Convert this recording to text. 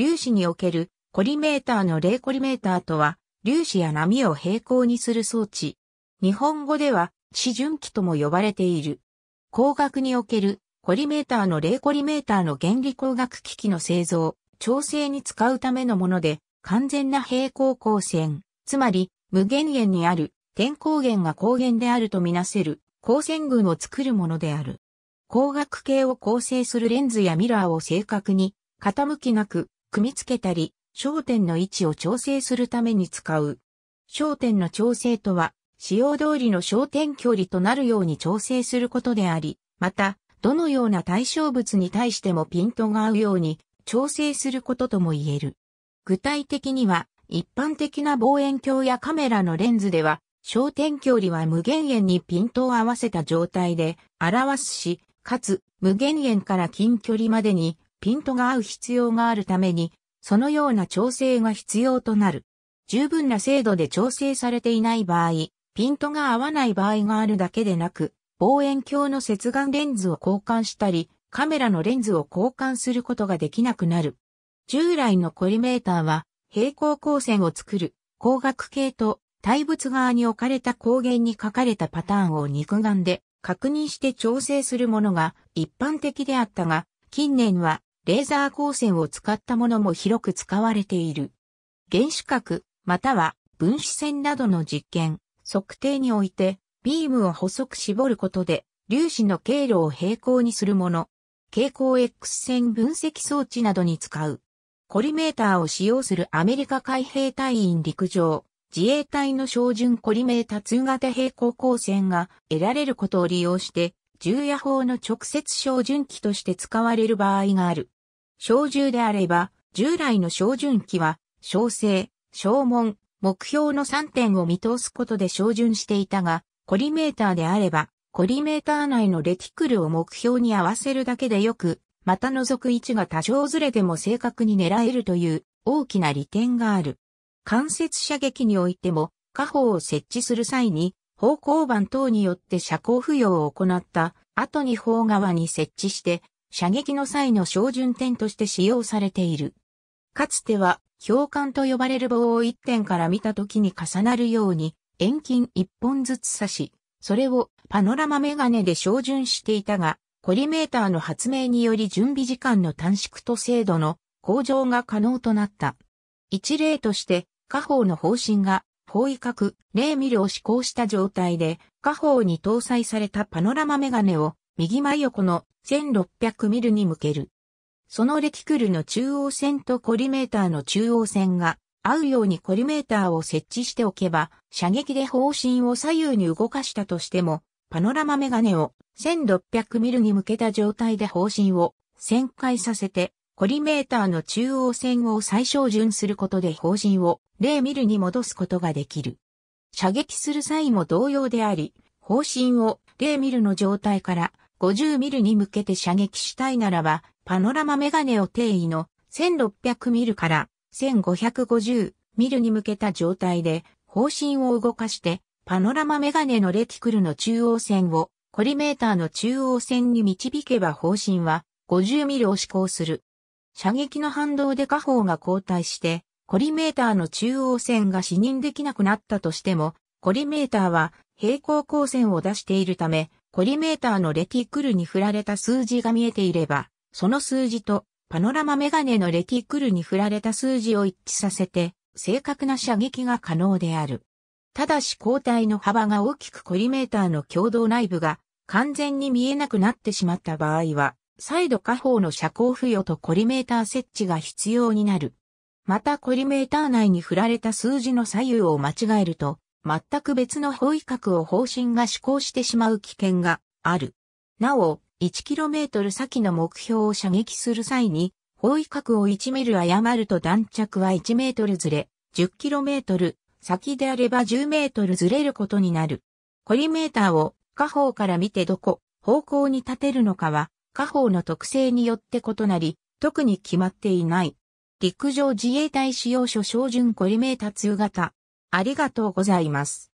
粒子におけるコリメーターの0コリメーターとは、粒子や波を平行にする装置。日本語では、示準機とも呼ばれている。工学におけるコリメーターの0コリメーターの原理工学機器の製造、調整に使うためのもので、完全な平行光線、つまり無限源にある天光源が光源であるとみなせる光線群を作るものである。光学系を構成するレンズやミラーを正確に傾きなく組み付けたり、焦点の位置を調整するために使う。焦点の調整とは、使用通りの焦点距離となるように調整することであり、また、どのような対象物に対してもピントが合うように調整することとも言える。具体的には、一般的な望遠鏡やカメラのレンズでは、焦点距離は無限遠にピントを合わせた状態で表すし、かつ無限遠から近距離までにピントが合う必要があるために、そのような調整が必要となる。十分な精度で調整されていない場合、ピントが合わない場合があるだけでなく、望遠鏡の接眼レンズを交換したり、カメラのレンズを交換することができなくなる。従来のコリメーターは、平行光線を作る、光学系と、対物側に置かれた光源に書かれたパターンを肉眼で確認して調整するものが一般的であったが、近年はレーザー光線を使ったものも広く使われている。原子核、または分子線などの実験、測定において、ビームを細く絞ることで、粒子の経路を平行にするもの、蛍光 X 線分析装置などに使う。コリメーターを使用するアメリカ海兵隊員陸上、自衛隊の照準コリメーター通型平行光線が得られることを利用して、重夜砲の直接照準器として使われる場合がある。小銃であれば、従来の小銃器は、小声、小門、目標の3点を見通すことで小銃していたが、コリメーターであれば、コリメーター内のレティクルを目標に合わせるだけでよく、また覗く位置が多少ずれても正確に狙えるという大きな利点がある。間接射撃においても、下方を設置する際に、方向板等によって射光不要を行った後に砲側に設置して射撃の際の照準点として使用されている。かつては、標管と呼ばれる棒を一点から見た時に重なるように、遠近一本ずつ刺し、それをパノラマメガネで照準していたが、コリメーターの発明により準備時間の短縮と精度の向上が可能となった。一例として、下方の方針が方位角0ミリを施行した状態で、下方に搭載されたパノラマメガネを右真横の1600ミルに向ける。そのレキクルの中央線とコリメーターの中央線が合うようにコリメーターを設置しておけば、射撃で方針を左右に動かしたとしても、パノラマメガネを1600ミルに向けた状態で方針を旋回させて、コリメーターの中央線を最小順することで方針を0ミルに戻すことができる。射撃する際も同様であり、方針を0ミルの状態から50ミルに向けて射撃したいならば、パノラマメガネを定位の1600ミルから1550ミルに向けた状態で方針を動かして、パノラマメガネのレティクルの中央線をコリメーターの中央線に導けば方針は50ミルを試行する。射撃の反動で下方が後退して、コリメーターの中央線が視認できなくなったとしても、コリメーターは平行光線を出しているため、コリメーターのレティクルに振られた数字が見えていれば、その数字とパノラマメガネのレティクルに振られた数字を一致させて、正確な射撃が可能である。ただし光体の幅が大きくコリメーターの共同内部が完全に見えなくなってしまった場合は、再度下方の遮光付与とコリメーター設置が必要になる。またコリメーター内に振られた数字の左右を間違えると、全く別の方位角を方針が施行してしまう危険がある。なお、1km 先の目標を射撃する際に、方位角を1ミリ誤ると弾着は1メートルずれ、10km 先であれば10メートルずれることになる。コリメーターを下方から見てどこ、方向に立てるのかは、下方の特性によって異なり、特に決まっていない。陸上自衛隊使用書標準コリメーター2型、ありがとうございます。